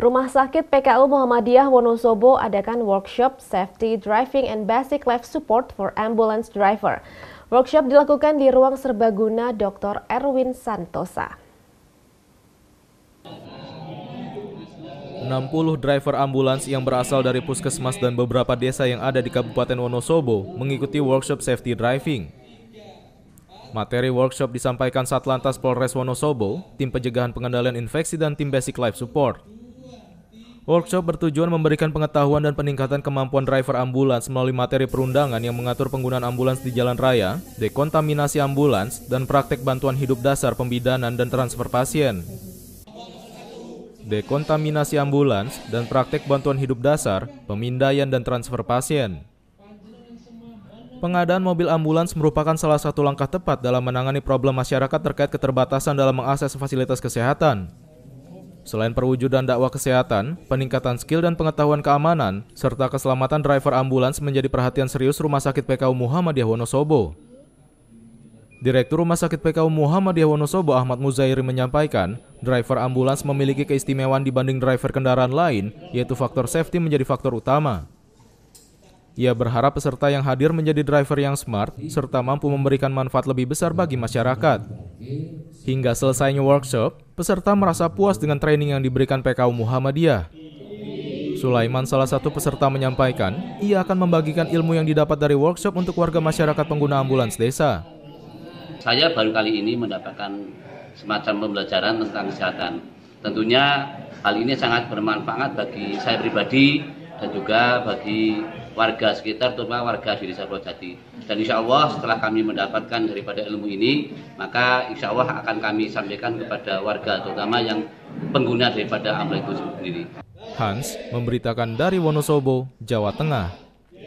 Rumah Sakit PKU Muhammadiyah Wonosobo adakan workshop Safety Driving and Basic Life Support for Ambulance Driver. Workshop dilakukan di ruang serbaguna Dr. Erwin Santosa. 60 driver ambulans yang berasal dari puskesmas dan beberapa desa yang ada di Kabupaten Wonosobo mengikuti workshop safety driving. Materi workshop disampaikan Satlantas Polres Wonosobo, Tim Pencegahan Pengendalian Infeksi dan Tim Basic Life Support. Workshop bertujuan memberikan pengetahuan dan peningkatan kemampuan driver ambulans melalui materi perundangan yang mengatur penggunaan ambulans di jalan raya, dekontaminasi ambulans, dan praktek bantuan hidup dasar pembidanan dan transfer pasien. Dekontaminasi ambulans dan praktek bantuan hidup dasar, pemindaian dan transfer pasien. Pengadaan mobil ambulans merupakan salah satu langkah tepat dalam menangani problem masyarakat terkait keterbatasan dalam mengakses fasilitas kesehatan. Selain perwujudan dakwah kesehatan, peningkatan skill dan pengetahuan keamanan, serta keselamatan driver ambulans menjadi perhatian serius Rumah Sakit PKU Muhammadiyah Wonosobo. Direktur Rumah Sakit PKU Muhammadiyah Wonosobo Ahmad Muzairi menyampaikan, driver ambulans memiliki keistimewaan dibanding driver kendaraan lain, yaitu faktor safety menjadi faktor utama. Ia berharap peserta yang hadir menjadi driver yang smart serta mampu memberikan manfaat lebih besar bagi masyarakat. Hingga selesainya workshop, peserta merasa puas dengan training yang diberikan PKU Muhammadiyah. Sulaiman salah satu peserta menyampaikan, ia akan membagikan ilmu yang didapat dari workshop untuk warga masyarakat pengguna ambulans desa. Saya baru kali ini mendapatkan semacam pembelajaran tentang kesehatan. Tentunya hal ini sangat bermanfaat bagi saya pribadi dan juga bagi warga sekitar terutama warga di Desa Jati. Dan insya Allah setelah kami mendapatkan daripada ilmu ini maka insya Allah akan kami sampaikan kepada warga terutama yang pengguna daripada amal itu sendiri. Hans memberitakan dari Wonosobo, Jawa Tengah.